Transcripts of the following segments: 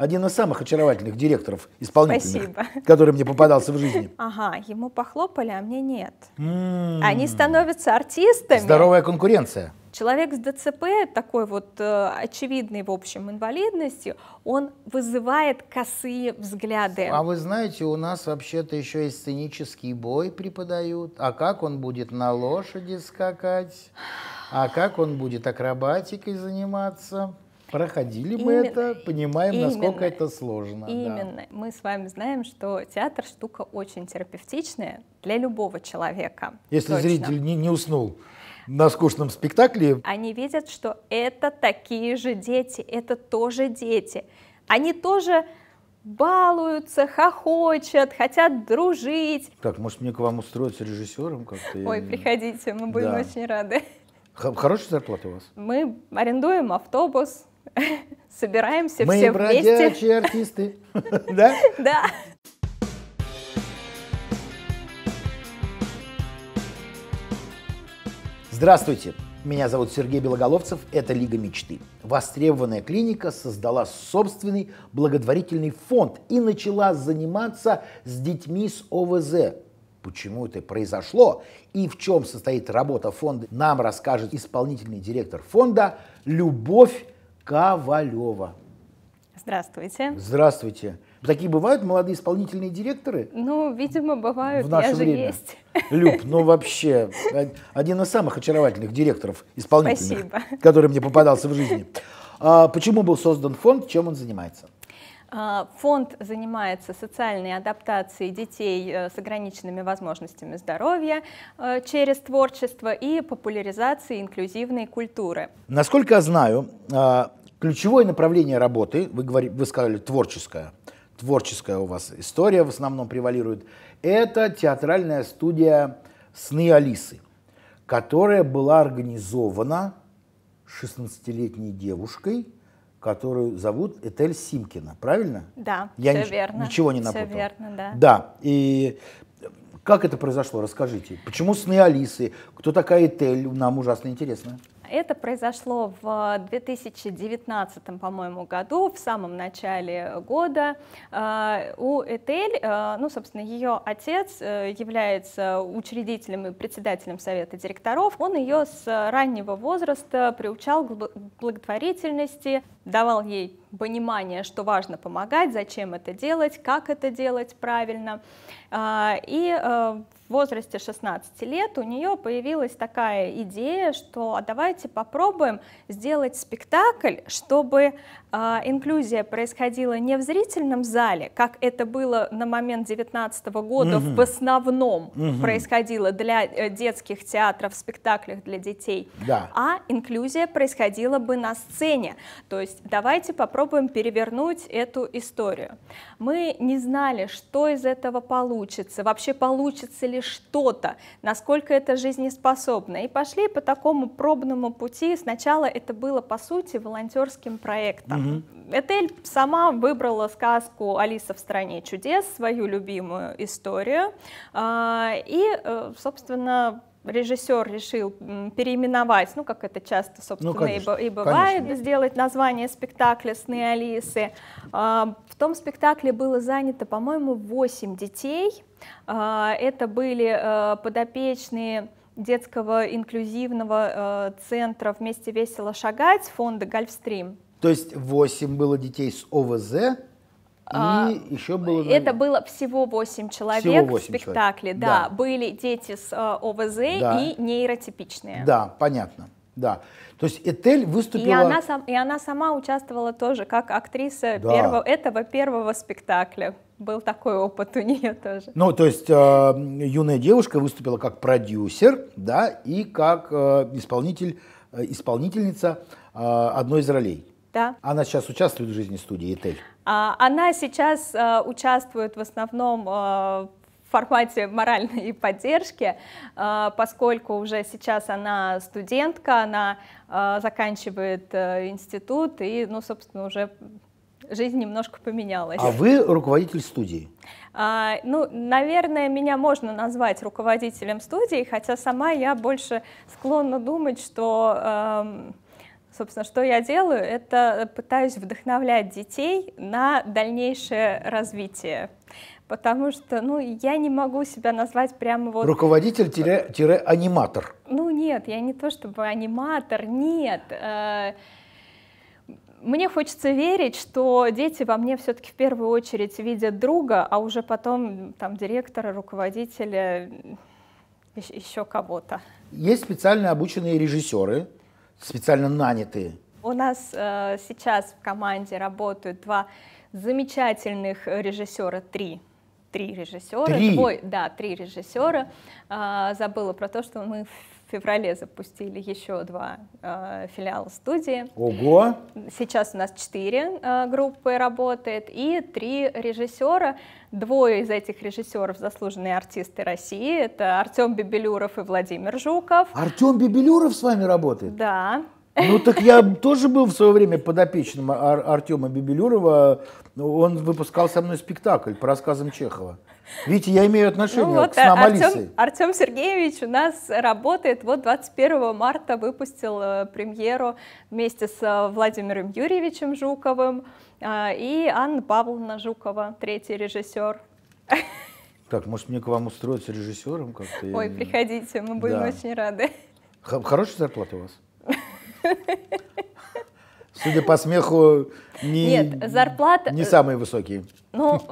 один из самых очаровательных директоров исполнительных, Спасибо. который мне попадался в жизни. Ага, ему похлопали, а мне нет. Они становятся артистами. Здоровая конкуренция. Человек с ДЦП, такой вот э, очевидной, в общем, инвалидностью, он вызывает косые взгляды. А вы знаете, у нас вообще-то еще и сценический бой преподают. А как он будет на лошади скакать? А как он будет акробатикой заниматься? Проходили именно, мы это, понимаем, именно, насколько это сложно. Именно. Да. Мы с вами знаем, что театр штука очень терапевтичная для любого человека. Если Точно. зритель не, не уснул на скучном спектакле. Они видят, что это такие же дети, это тоже дети. Они тоже балуются, хохочут, хотят дружить. Так, может, мне к вам устроиться режиссером как-то? Ой, приходите, мы будем да. очень рады. Хорошая зарплата у вас? Мы арендуем автобус, собираемся Мы все вместе. Мы бродячие артисты, да? Да. Здравствуйте, меня зовут Сергей Белоголовцев, это «Лига мечты». Востребованная клиника создала собственный благотворительный фонд и начала заниматься с детьми с ОВЗ. Почему это произошло и в чем состоит работа фонда, нам расскажет исполнительный директор фонда Любовь Ковалева. Здравствуйте. Здравствуйте. Такие бывают молодые исполнительные директоры? Ну, видимо, бывают. В наше Я время. же есть. Люб, ну вообще, один из самых очаровательных директоров исполнительных, Спасибо. который мне попадался в жизни. А почему был создан фонд, чем он занимается? А, фонд занимается социальной адаптацией детей э, с ограниченными возможностями здоровья э, через творчество и популяризацией инклюзивной культуры. Насколько я знаю, а, Ключевое направление работы, вы, говорили, вы сказали творческое, творческая у вас история в основном превалирует, это театральная студия «Сны Алисы», которая была организована 16-летней девушкой, которую зовут Этель Симкина, правильно? Да, Я все нич- верно. Ничего не напутал. Все верно, да. Да, и как это произошло, расскажите. Почему «Сны Алисы», кто такая Этель, нам ужасно интересно. Это произошло в 2019, по-моему, году, в самом начале года. А, у Этель, а, ну, собственно, ее отец э, является учредителем и председателем совета директоров. Он ее с раннего возраста приучал к благотворительности, давал ей понимание, что важно помогать, зачем это делать, как это делать правильно. А, и э, в возрасте 16 лет у нее появилась такая идея, что а давайте попробуем сделать спектакль, чтобы а, инклюзия происходила не в зрительном зале, как это было на момент 19 года угу. в основном угу. происходило для э, детских театров, спектаклях для детей, да. а инклюзия происходила бы на сцене, то есть есть давайте попробуем перевернуть эту историю. Мы не знали, что из этого получится, вообще получится ли что-то, насколько это жизнеспособно. И пошли по такому пробному пути. Сначала это было, по сути, волонтерским проектом. Угу. Этель сама выбрала сказку «Алиса в стране чудес», свою любимую историю. А, и, э, собственно, режиссер решил переименовать, ну, как это часто, ну, собственно, ну, конечно, и, бывает, конечно. сделать название спектакля «Сны Алисы». А, в том спектакле было занято, по-моему, 8 детей. А, это были э, подопечные детского инклюзивного э, центра «Вместе весело шагать» фонда «Гольфстрим». То есть 8 было детей с ОВЗ, а, и а, еще было... Это было всего 8 человек всего 8 в спектакле, Да. да. Были дети с э, ОВЗ да. и нейротипичные. Да, понятно. Да. То есть Этель выступила... И она, сам, и она сама участвовала тоже как актриса да. первого, этого первого спектакля. Был такой опыт у нее тоже. Ну, то есть э, юная девушка выступила как продюсер, да, и как э, исполнитель, э, исполнительница э, одной из ролей. Да. Она сейчас участвует в жизни студии Этель. А, она сейчас э, участвует в основном э, в формате моральной поддержки, э, поскольку уже сейчас она студентка, она заканчивает институт и, ну, собственно, уже жизнь немножко поменялась. А вы руководитель студии? А, ну, наверное, меня можно назвать руководителем студии, хотя сама я больше склонна думать, что... Эм, Собственно, что я делаю, это пытаюсь вдохновлять детей на дальнейшее развитие потому что, ну, я не могу себя назвать прямо вот... Руководитель-аниматор. Ну, нет, я не то чтобы аниматор, нет. Э, мне хочется верить, что дети во мне все-таки в первую очередь видят друга, а уже потом там директора, руководителя, еще кого-то. Есть специально обученные режиссеры, специально нанятые? У нас э, сейчас в команде работают два замечательных режиссера, три три режиссера. Три? Двое, да, три режиссера. А, забыла про то, что мы в феврале запустили еще два э, филиала студии. Ого! Сейчас у нас четыре э, группы работает и три режиссера. Двое из этих режиссеров заслуженные артисты России. Это Артем Бебелюров и Владимир Жуков. Артем Бебелюров с вами работает? Да. Ну так я тоже был в свое время подопечным Ар Артема Бебелюрова. Он выпускал со мной спектакль по рассказам Чехова. Видите, я имею отношение ну, вот, к снам Артем, Артем Сергеевич у нас работает. Вот 21 марта выпустил э, премьеру вместе с э, Владимиром Юрьевичем Жуковым э, и Анна Павловна Жукова, третий режиссер. Так, может мне к вам устроиться режиссером как-то? Ой, я... приходите, мы будем да. очень рады. Х хорошая зарплата у вас? Судя по смеху, не, Нет, зарплата... не самые высокие. Ну,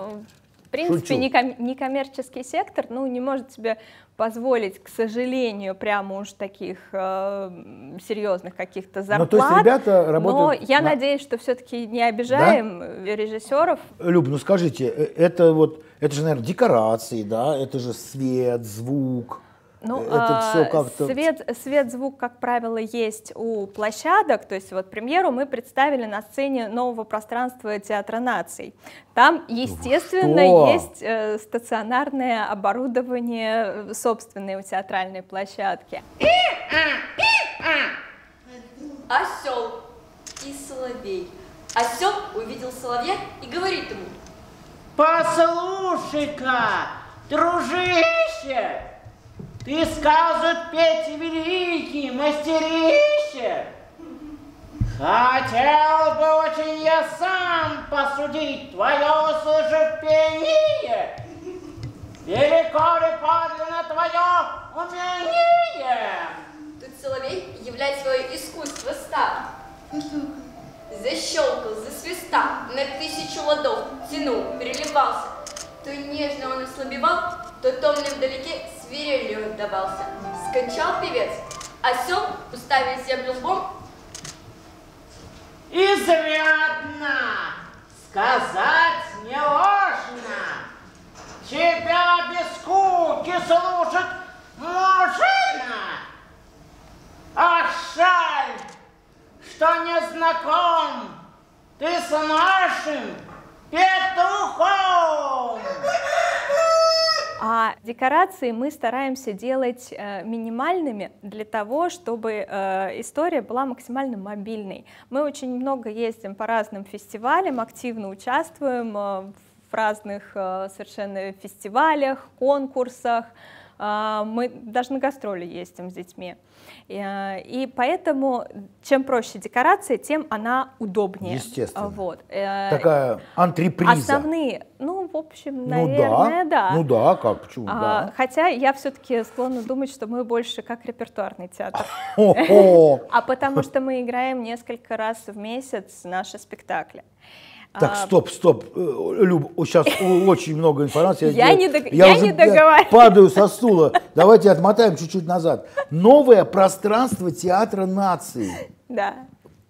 в принципе, неком, некоммерческий сектор ну, не может себе позволить, к сожалению, прямо уж таких э, серьезных каких-то зарплат. Ну, то есть ребята работают... Но я на... надеюсь, что все-таки не обижаем да? Э, режиссеров. Люб, ну скажите, э, это вот, это же, наверное, декорации, да? Это же свет, звук. Ну, э, это а, все как-то... Свет, свет, звук, как правило, есть у площадок. То есть вот премьеру мы представили на сцене нового пространства Театра наций. Там, ну естественно, Что? есть э, стационарное оборудование э, собственной у театральной площадки. Осел и соловей. Осел увидел соловья и говорит ему. Послушай-ка, дружище! И скажут петь великий мастерище. Хотел бы очень я сам посудить твое сужепение. Велико ли подлинно твое умение? Тут Соловей, являя свое искусство, стал. Защелкал, засвистал, на тысячу ладов тянул, переливался. То нежно он ослабевал, то томно вдалеке свирелью отдавался. Скончал певец, осел, уставив землю лбом. Изрядно! Сказать не ложно! Тебя без скуки слушать мужчина! А шаль, что не знаком ты с нашим петухом! А декорации мы стараемся делать э, минимальными для того, чтобы э, история была максимально мобильной. Мы очень много ездим по разным фестивалям, активно участвуем э, в разных э, совершенно фестивалях, конкурсах, а, мы даже на гастроли ездим с детьми. Э, и поэтому чем проще декорация, тем она удобнее. Естественно. Вот. Э, Такая антреприза. Основные, ну, в общем, ну наверное, ну, да. да. Ну да, как, почему, а, да. Хотя я все-таки склонна думать, что мы больше как репертуарный театр. А потому что мы играем несколько раз в месяц наши спектакли. Так, а, стоп, стоп, э, Люб, сейчас очень много информации. Я, я, не, дог... я, уже не договариваю. Падаю со стула. Давайте отмотаем чуть-чуть назад. Новое пространство театра нации. Да.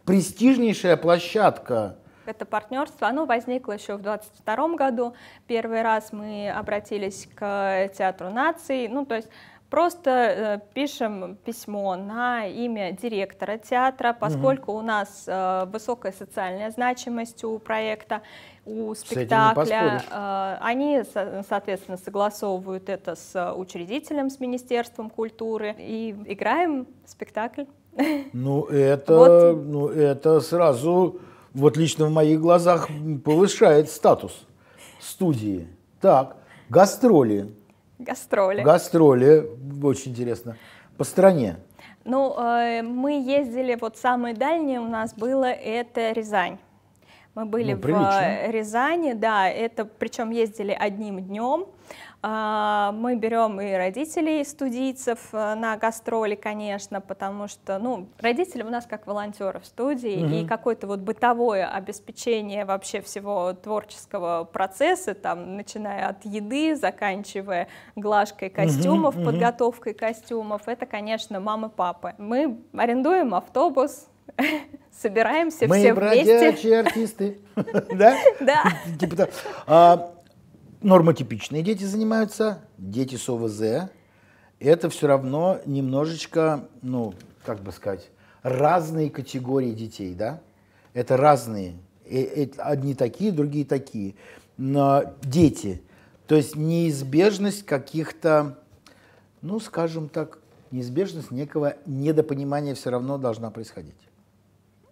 Престижнейшая площадка. Это партнерство, оно возникло еще в 22 году. Первый раз мы обратились к театру нации. Ну, то есть Просто э, пишем письмо на имя директора театра, поскольку угу. у нас э, высокая социальная значимость у проекта, у спектакля. Э, они, соответственно, согласовывают это с учредителем, с Министерством культуры. И играем спектакль. Ну, это, вот. ну, это сразу, вот лично в моих глазах, повышает статус студии. Так, гастроли. Гастроли. Гастроли, очень интересно. По стране? Ну, э, мы ездили, вот самое дальнее у нас было, это Рязань. Мы были ну, в э, Рязани, да, это причем ездили одним днем. А, мы берем и родителей студийцев э, на гастроли, конечно, потому что, ну, родители у нас как волонтеры в студии, Mm -hmm. и какое-то вот бытовое обеспечение вообще всего творческого процесса, там, начиная от еды, заканчивая глажкой костюмов, mm -hmm. подготовкой костюмов, это, конечно, мамы, папы. Мы арендуем автобус, собираемся все вместе. Мы бродячие артисты, да? Да нормотипичные дети занимаются, дети с ОВЗ. Это все равно немножечко, ну, как бы сказать, разные категории детей, да? Это разные. И, э, и, э, одни такие, другие такие. Но дети. То есть неизбежность каких-то, ну, скажем так, неизбежность некого недопонимания все равно должна происходить.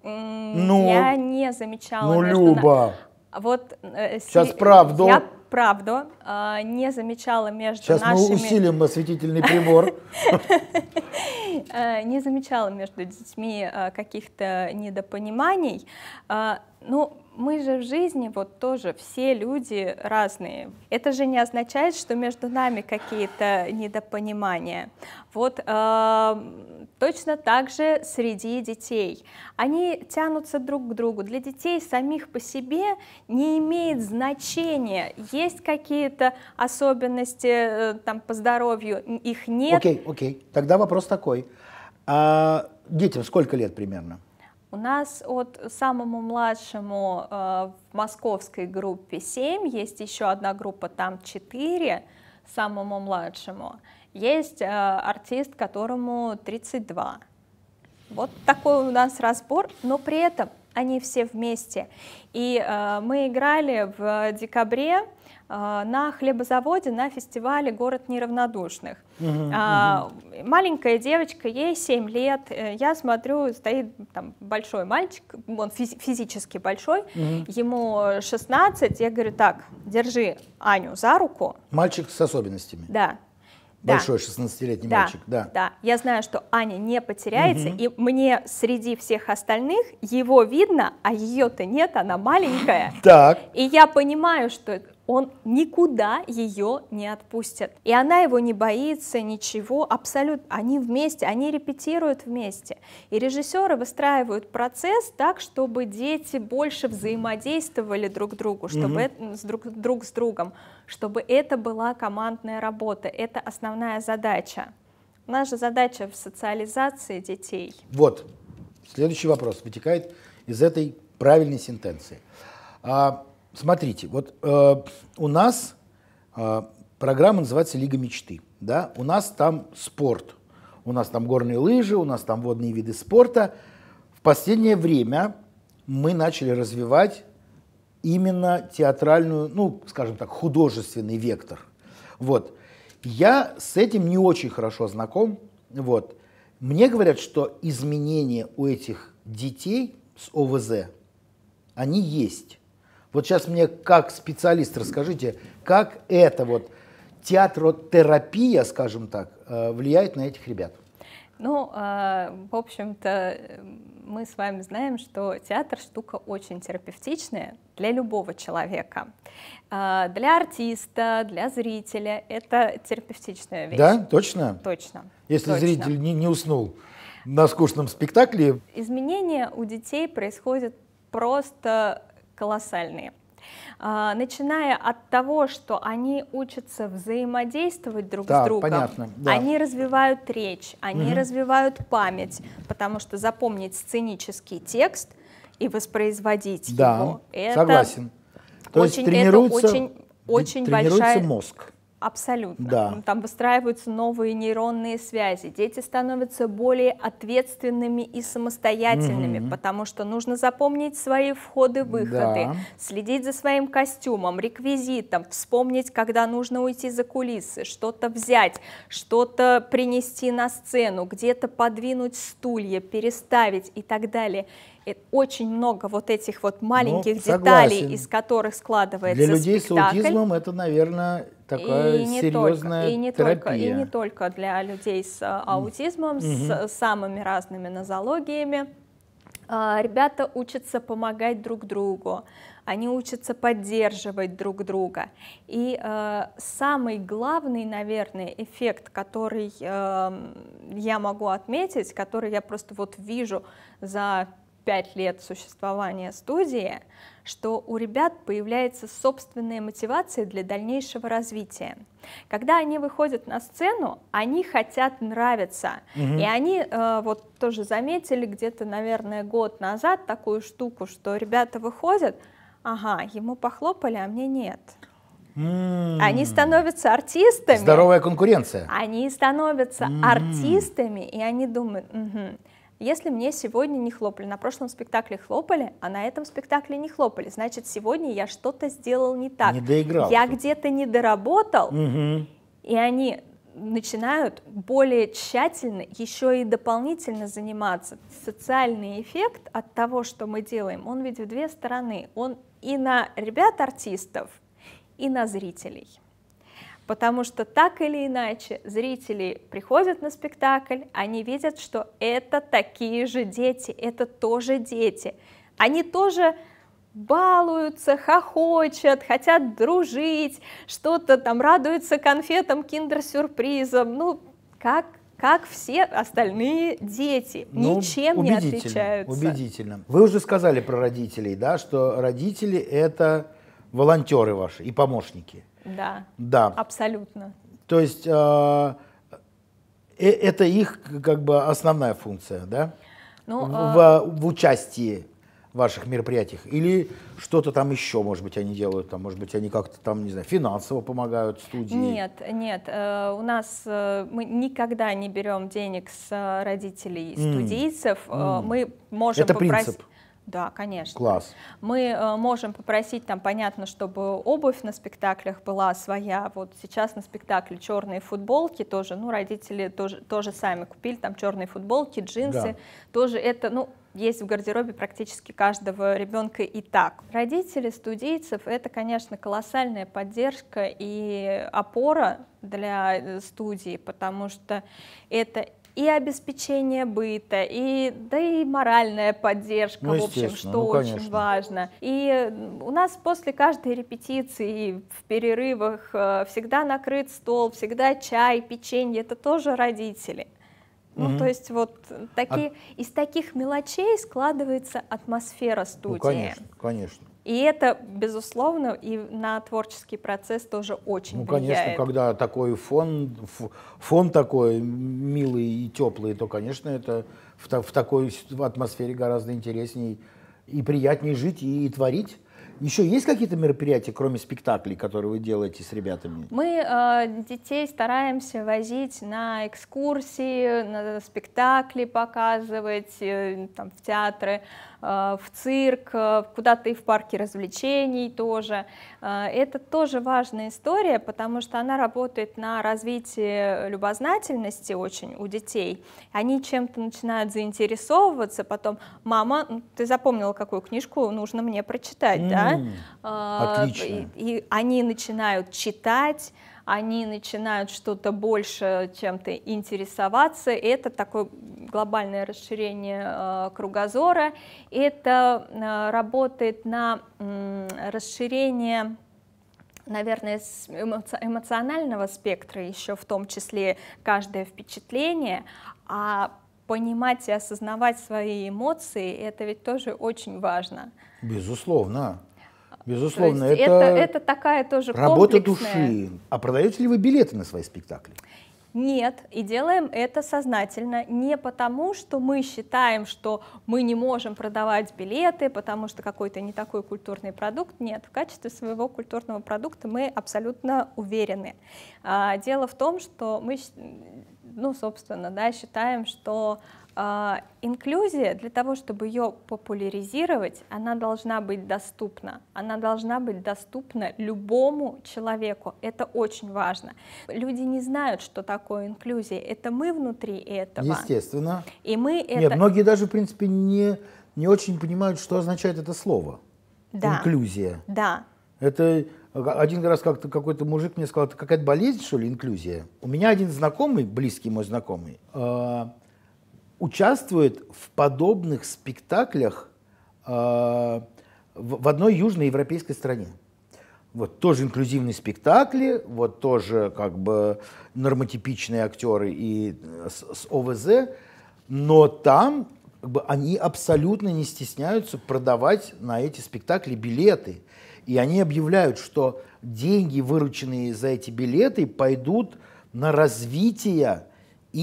Mm, ну, я не замечала. Ну, Люба. На... Вот, э, Сейчас правду. Я правду, а, не замечала между Сейчас нашими... Сейчас мы усилим осветительный прибор. А, не замечала между детьми а, каких-то недопониманий. Ну, мы же в жизни вот тоже все люди разные. Это же не означает, что между нами какие-то недопонимания. Вот э, точно так же среди детей. Они тянутся друг к другу. Для детей самих по себе не имеет значения, есть какие-то особенности э, там по здоровью, их нет. Окей, okay, окей. Okay. Тогда вопрос такой. А детям сколько лет примерно? У нас от самому младшему э, в московской группе 7, есть еще одна группа, там 4, самому младшему. Есть э, артист, которому 32. Вот такой у нас разбор, но при этом они все вместе. И э, мы играли в декабре э, на хлебозаводе на фестивале «Город неравнодушных» а, Маленькая девочка, ей 7 лет, э, я смотрю, стоит там большой мальчик, он физи физически большой, ему 16, я говорю, так, держи Аню за руку. Мальчик с особенностями. Да, Большой 16-летний да, мальчик, да. Да, я знаю, что Аня не потеряется, угу. и мне среди всех остальных его видно, а ее-то нет, она маленькая. Так. И я понимаю, что он никуда ее не отпустит. И она его не боится, ничего, абсолютно. Они вместе, они репетируют вместе. И режиссеры выстраивают процесс так, чтобы дети больше взаимодействовали друг с другу, чтобы mm это, с друг, друг с другом, чтобы это была командная работа. Это основная задача. Наша задача в социализации детей. Вот, следующий вопрос вытекает из этой правильной сентенции. А, смотрите, вот э, у нас э, программа называется «Лига мечты». Да? У нас там спорт, у нас там горные лыжи, у нас там водные виды спорта. В последнее время мы начали развивать именно театральную, ну, скажем так, художественный вектор. Вот. Я с этим не очень хорошо знаком. Вот. Мне говорят, что изменения у этих детей с ОВЗ, они есть. Вот сейчас мне как специалист расскажите, как эта вот театротерапия, скажем так, э, влияет на этих ребят? Ну, а, в общем-то, мы с вами знаем, что театр штука очень терапевтичная для любого человека. А, для артиста, для зрителя это терапевтичная вещь. Да, точно? Точно. Если точно. зритель не, не уснул на скучном спектакле. Изменения у детей происходят просто колоссальные. А, начиная от того, что они учатся взаимодействовать друг да, с другом, понятно, да. они развивают речь, они угу. развивают память, потому что запомнить сценический текст и воспроизводить да, его, это согласен. То очень, есть тренируется, это очень, очень тренируется большая... мозг Абсолютно. Да. Там выстраиваются новые нейронные связи. Дети становятся более ответственными и самостоятельными, угу. потому что нужно запомнить свои входы-выходы, да. следить за своим костюмом, реквизитом, вспомнить, когда нужно уйти за кулисы, что-то взять, что-то принести на сцену, где-то подвинуть стулья, переставить и так далее Это очень много вот этих вот ну, маленьких ну, деталей, из которых складывается Для людей спектакль. с аутизмом это, наверное, такая и не серьезная только, и не терапия. Только, и не только для людей с а, аутизмом, mm-hmm. с самыми разными нозологиями. А, ребята учатся помогать друг другу, они учатся поддерживать друг друга. И э, самый главный, наверное, эффект, который э, я могу отметить, который я просто вот вижу за пять лет существования студии, что у ребят появляется собственная мотивация для дальнейшего развития. Когда они выходят на сцену, они хотят нравиться. Угу. И они э, вот тоже заметили где-то, наверное, год назад такую штуку, что ребята выходят, ага, ему похлопали, а мне нет. Mm. Они становятся артистами. Здоровая конкуренция. Они становятся mm. артистами, и они думают, угу, если мне сегодня не хлопали, на прошлом спектакле хлопали, а на этом спектакле не хлопали, значит, сегодня я что-то сделал не так. Не доиграл. Я где-то не доработал, угу. и они начинают более тщательно еще и дополнительно заниматься. Социальный эффект от того, что мы делаем, он ведь в две стороны. Он и на ребят-артистов, и на зрителей потому что так или иначе зрители приходят на спектакль, они видят, что это такие же дети, это тоже дети. Они тоже балуются, хохочут, хотят дружить, что-то там радуются конфетам, киндер-сюрпризам, ну, как, как все остальные дети, ну, ничем не отличаются. Убедительно. Вы уже сказали про родителей, да, что родители — это волонтеры ваши и помощники. Да. Да. Абсолютно. То есть э, э это их как бы основная функция, да? Ну, в, э... в участии ваших мероприятиях? Или что-то там еще, может быть, они делают, там, может быть, они как-то там, не знаю, финансово помогают студии? Нет, нет, э, у нас э, мы никогда не берем денег с э, родителей студийцев, mm. э, мы можем Это попросить... Принцип. Да, конечно. Класс. Мы э, можем попросить там, понятно, чтобы обувь на спектаклях была своя. Вот сейчас на спектакле черные футболки тоже, ну, родители тоже, тоже сами купили, там черные футболки, джинсы. Да. Тоже это, ну, есть в гардеробе практически каждого ребенка и так. Родители студийцев — это, конечно, колоссальная поддержка и опора для э, студии, потому что это и обеспечение быта, и, да и моральная поддержка, ну, в общем, что ну, очень важно. И у нас после каждой репетиции в перерывах э, всегда накрыт стол, всегда чай, печенье, это тоже родители. Ну, угу. то есть вот такие, а... из таких мелочей складывается атмосфера ну, студии. Ну, конечно, конечно. И это, безусловно, и на творческий процесс тоже очень ну, влияет. Ну, конечно, когда такой фон, фон такой милый и теплый, то, конечно, это в, в такой атмосфере гораздо интересней и приятнее жить, и, и творить. Еще есть какие-то мероприятия, кроме спектаклей, которые вы делаете с ребятами? Мы э, детей стараемся возить на экскурсии, на спектакли показывать, э, там, в театры. Э, в цирк, э, куда-то и в парке развлечений тоже. Э, это тоже важная история, потому что она работает на развитие любознательности очень у детей. Они чем-то начинают заинтересовываться, потом «мама, ты запомнила, какую книжку нужно мне прочитать, mm, да?» Отлично. И, и они начинают читать, они начинают что-то больше чем-то интересоваться. Это такое глобальное расширение э, кругозора. Это э, работает на расширение наверное, с эмоционального спектра еще в том числе каждое впечатление, а понимать и осознавать свои эмоции, это ведь тоже очень важно. Безусловно. Безусловно, это, это, это такая тоже работа души. А продаете ли вы билеты на свои спектакли? Нет, и делаем это сознательно, не потому, что мы считаем, что мы не можем продавать билеты, потому что какой-то не такой культурный продукт. Нет, в качестве своего культурного продукта мы абсолютно уверены. А, дело в том, что мы, ну, собственно, да, считаем, что а, инклюзия, для того, чтобы ее популяризировать, она должна быть доступна. Она должна быть доступна любому человеку. Это очень важно. Люди не знают, что такое инклюзия. Это мы внутри этого. Естественно. И мы это... Нет, многие даже, в принципе, не, не очень понимают, что означает это слово. Да. Инклюзия. Да. Это один раз как-то какой-то мужик мне сказал, это какая-то болезнь, что ли, инклюзия? У меня один знакомый, близкий мой знакомый, а, участвует в подобных спектаклях э, в, в одной южноевропейской стране. Вот тоже инклюзивные спектакли, вот тоже как бы нормотипичные актеры и э, с, с ОВЗ, но там как бы, они абсолютно не стесняются продавать на эти спектакли билеты. И они объявляют, что деньги, вырученные за эти билеты, пойдут на развитие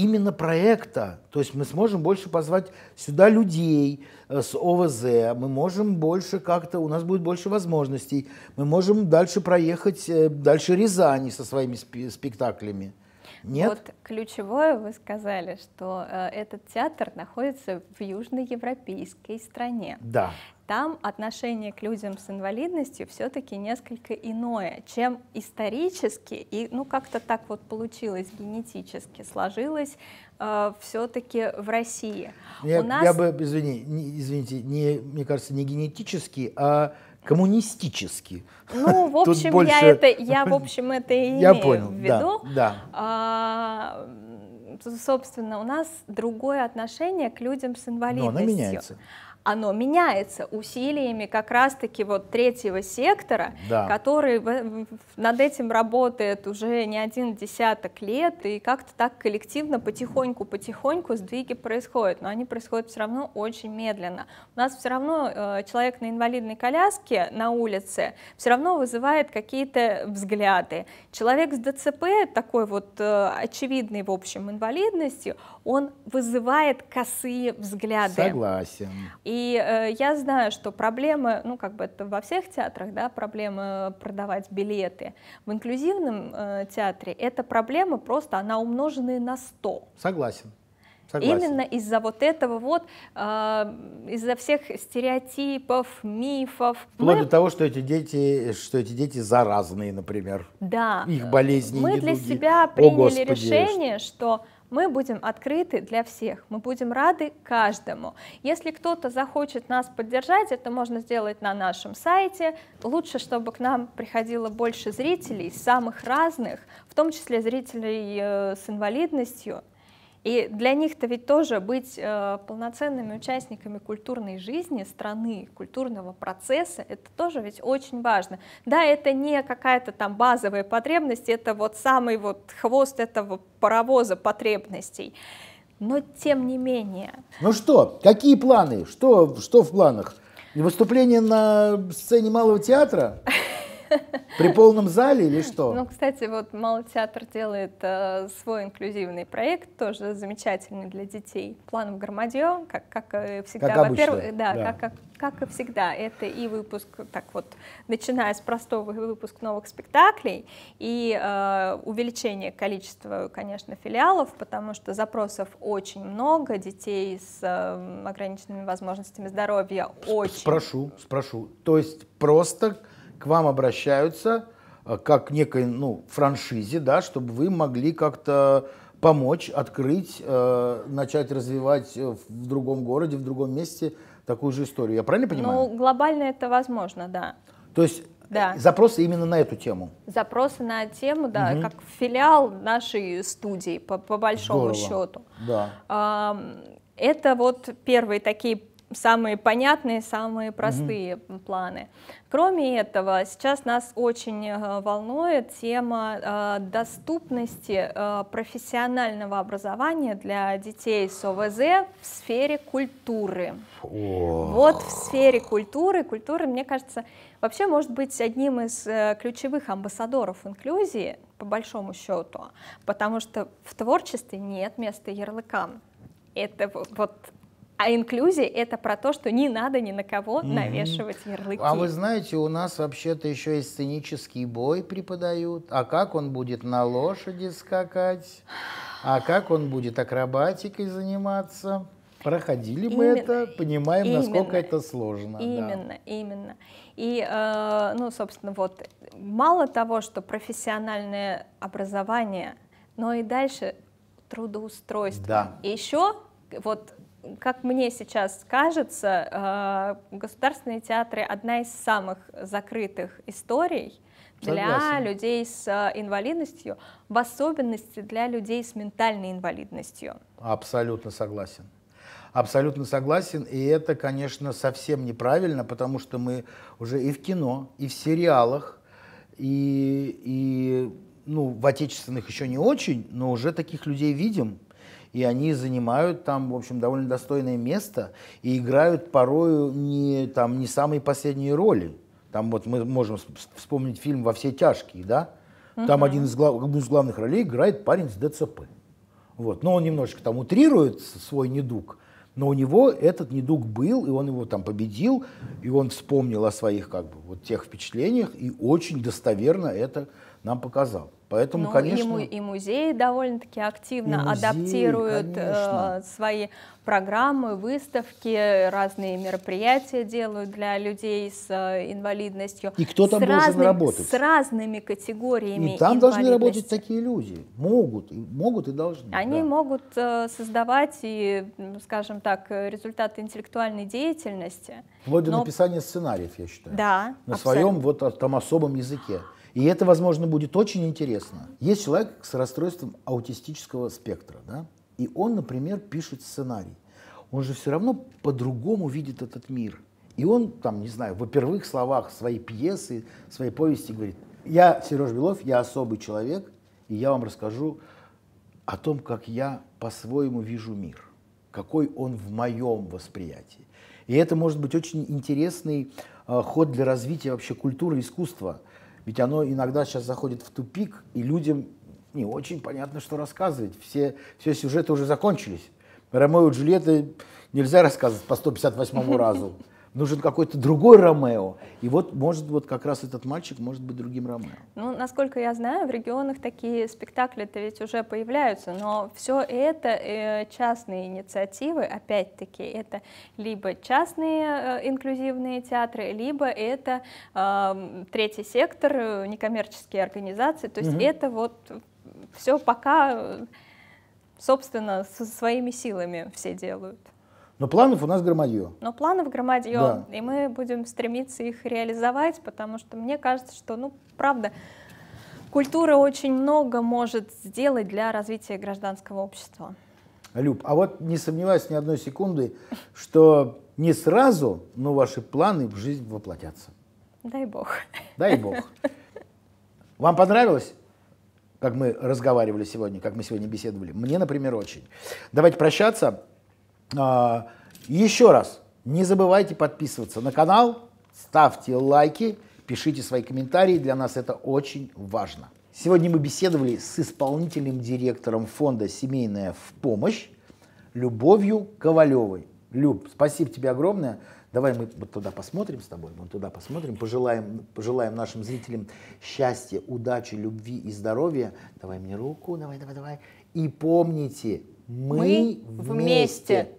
именно проекта. То есть мы сможем больше позвать сюда людей э, с ОВЗ, мы можем больше как-то, у нас будет больше возможностей, мы можем дальше проехать, э, дальше Рязани со своими спектаклями. Нет? Вот ключевое вы сказали, что э, этот театр находится в южноевропейской стране. Да там отношение к людям с инвалидностью все-таки несколько иное, чем исторически, и ну как-то так вот получилось генетически, сложилось э, все-таки в России. Ну, я, У нас... я бы, извини, не, извините, не, мне кажется, не генетически, а коммунистически. Ну, в общем, больше... я, это, я, в общем, это и я имею понял, в виду. Да, да. А, собственно, у нас другое отношение к людям с инвалидностью. Но она меняется оно меняется усилиями как раз-таки вот третьего сектора, да. который над этим работает уже не один десяток лет, и как-то так коллективно потихоньку-потихоньку сдвиги происходят, но они происходят все равно очень медленно. У нас все равно э, человек на инвалидной коляске на улице все равно вызывает какие-то взгляды. Человек с ДЦП, такой вот э, очевидный, в общем, инвалидностью, он вызывает косые взгляды. Согласен. И и э, я знаю, что проблема, ну как бы это во всех театрах, да, проблема продавать билеты. В инклюзивном э, театре эта проблема просто, она умноженная на 100. Согласен. Согласен. Именно из-за вот этого вот, э, из-за всех стереотипов, мифов. Вплоть мы... до того, что эти дети, что эти дети заразные, например. Да. Их болезни. Мы недуги. для себя приняли О, Господи, решение, что мы будем открыты для всех, мы будем рады каждому. Если кто-то захочет нас поддержать, это можно сделать на нашем сайте. Лучше, чтобы к нам приходило больше зрителей, самых разных, в том числе зрителей э, с инвалидностью, и для них-то ведь тоже быть э, полноценными участниками культурной жизни страны, культурного процесса, это тоже ведь очень важно. Да, это не какая-то там базовая потребность, это вот самый вот хвост этого паровоза потребностей. Но тем не менее. Ну что, какие планы? Что, что в планах? Выступление на сцене Малого театра? При полном зале или что? Ну, кстати, вот Малый театр делает э, свой инклюзивный проект, тоже замечательный для детей. Планом Громадье, как, как и всегда. Как Во-первых, да, да. Как, как, как и всегда, это и выпуск, так вот, начиная с простого выпуск новых спектаклей и э, увеличение количества, конечно, филиалов, потому что запросов очень много, детей с э, ограниченными возможностями здоровья очень. Спрошу, спрошу. То есть просто к вам обращаются э, как к некой ну, франшизе, да, чтобы вы могли как-то помочь, открыть, э, начать развивать э, в другом городе, в другом месте такую же историю. Я правильно понимаю? Ну, глобально это возможно, да. То есть э, да. запросы именно на эту тему? Запросы на тему, да, угу. как филиал нашей студии, по, по большому Здорово. счету. Да. Э, это вот первые такие самые понятные, самые простые угу. планы. Кроме этого, сейчас нас очень э, волнует тема э, доступности э, профессионального образования для детей с ОВЗ в сфере культуры. О. Вот в сфере культуры, культуры, мне кажется, вообще может быть одним из ключевых амбассадоров инклюзии, по большому счету, потому что в творчестве нет места ярлыкам. Это вот а инклюзия — это про то, что не надо ни на кого mm-hmm. навешивать ярлыки. А вы знаете, у нас вообще-то еще и сценический бой преподают. А как он будет на лошади скакать? А как он будет акробатикой заниматься? Проходили мы это, понимаем, именно, насколько это сложно. Именно, да. именно. И, э, ну, собственно, вот мало того, что профессиональное образование, но и дальше трудоустройство. Да. И еще вот как мне сейчас кажется, э, государственные театры одна из самых закрытых историй для Согласен. людей с инвалидностью, в особенности для людей с ментальной инвалидностью. Абсолютно согласен. Абсолютно согласен, и это, конечно, совсем неправильно, потому что мы уже и в кино, и в сериалах, и, и ну, в отечественных еще не очень, но уже таких людей видим и они занимают там, в общем, довольно достойное место и играют порою не, там, не самые последние роли. Там вот мы можем вспомнить фильм «Во все тяжкие», да? Там угу. один из, глав, из главных ролей играет парень с ДЦП. Вот. Но он немножечко там утрирует свой недуг, но у него этот недуг был, и он его там победил, и он вспомнил о своих как бы вот тех впечатлениях и очень достоверно это нам показал. Поэтому, ну, конечно... И, и музеи довольно-таки активно музеи, адаптируют э, свои программы, выставки, разные мероприятия делают для людей с э, инвалидностью. И кто там с должен разным, работать? С разными категориями И там должны работать такие люди. Могут, могут и должны. Они да. могут э, создавать и, скажем так, э, результаты интеллектуальной деятельности. Вплоть но... написания сценариев, я считаю. Да, На абсолютно. своем вот а, там особом языке. И это, возможно, будет очень интересно. Есть человек с расстройством аутистического спектра, да? И он, например, пишет сценарий. Он же все равно по-другому видит этот мир. И он, там, не знаю, во первых словах своей пьесы, своей повести говорит, я Сереж Белов, я особый человек, и я вам расскажу о том, как я по-своему вижу мир, какой он в моем восприятии. И это может быть очень интересный э, ход для развития вообще культуры, искусства – ведь оно иногда сейчас заходит в тупик, и людям не очень понятно, что рассказывать. Все, все сюжеты уже закончились. Ромео и Джульетты нельзя рассказывать по 158 разу. нужен какой-то другой Ромео. И вот, может, вот как раз этот мальчик может быть другим Ромео. Ну, насколько я знаю, в регионах такие спектакли-то ведь уже появляются, но все это э, частные инициативы, опять-таки, это либо частные э, инклюзивные театры, либо это э, третий сектор, э, некоммерческие организации. То есть угу. это вот все пока, собственно, со своими силами все делают. Но планов у нас громадье. Но планов громадье, да. и мы будем стремиться их реализовать, потому что мне кажется, что, ну, правда, культура очень много может сделать для развития гражданского общества. Люб, а вот не сомневаюсь ни одной секунды, что не сразу, но ваши планы в жизнь воплотятся. Дай бог. Дай бог. Вам понравилось? как мы разговаривали сегодня, как мы сегодня беседовали. Мне, например, очень. Давайте прощаться. А, еще раз, не забывайте подписываться на канал, ставьте лайки, пишите свои комментарии, для нас это очень важно. Сегодня мы беседовали с исполнительным директором фонда «Семейная в помощь» Любовью Ковалевой. Люб, спасибо тебе огромное. Давай мы вот туда посмотрим с тобой, мы туда посмотрим, пожелаем, пожелаем нашим зрителям счастья, удачи, любви и здоровья. Давай мне руку, давай, давай, давай. И помните, мы, мы вместе. вместе.